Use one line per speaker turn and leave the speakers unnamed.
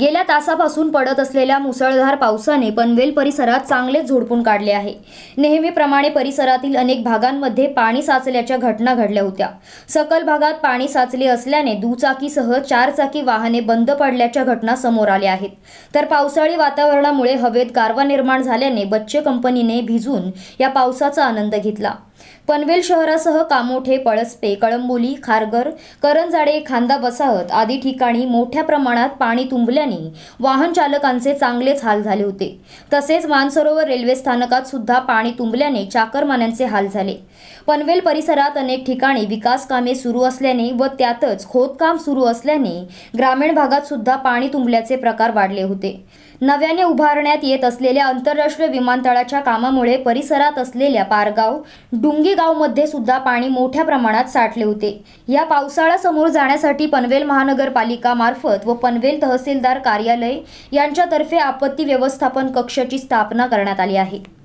गेल्या तासापासून पडत असलेल्या मुसळधार पावसाने पनवेल परिसरात चांगलेच झोडपून काढले आहे नेहमीप्रमाणे परिसरातील अनेक भागांमध्ये पाणी साचल्याच्या घटना घडल्या होत्या सकल भागात पाणी साचले असल्याने दुचाकीसह चारचाकी वाहने बंद पडल्याच्या घटना समोर आल्या आहेत तर पावसाळी वातावरणामुळे हवेत गारवा निर्माण झाल्याने बच्चे कंपनीने भिजून या पावसाचा आनंद घेतला पनवेल शहरासह कामोठे पळसपे कळंबोली खारघर करंजाडे खांदा वसाहत आदी ठिकाणी मोठ्या प्रमाणात पाणी तुंबल्याने वाहन चालकांचे चांगलेच हाल झाले होते तसेच मानसरोवर रेल्वे स्थानकात सुद्धा पाणी तुंबल्याने चाकरमान्यांचे हाल झाले पनवेल परिसरात अनेक ठिकाणी विकास कामे सुरू असल्याने व त्यातच खोदकाम सुरू असल्याने ग्रामीण भागात सुद्धा पाणी तुंबल्याचे प्रकार वाढले होते नव्याने उभारण्यात येत असलेल्या आंतरराष्ट्रीय विमानतळाच्या कामामुळे परिसरात असलेल्या पारगाव डुंगीगावमध्ये सुद्धा पाणी मोठ्या प्रमाणात साठले होते या पावसाळा समोर जाण्यासाठी पनवेल महानगरपालिका मार्फत व पनवेल तहसीलदार कार्यालय यांच्यातर्फे आपत्ती व्यवस्थापन कक्षाची स्थापना करण्यात आली आहे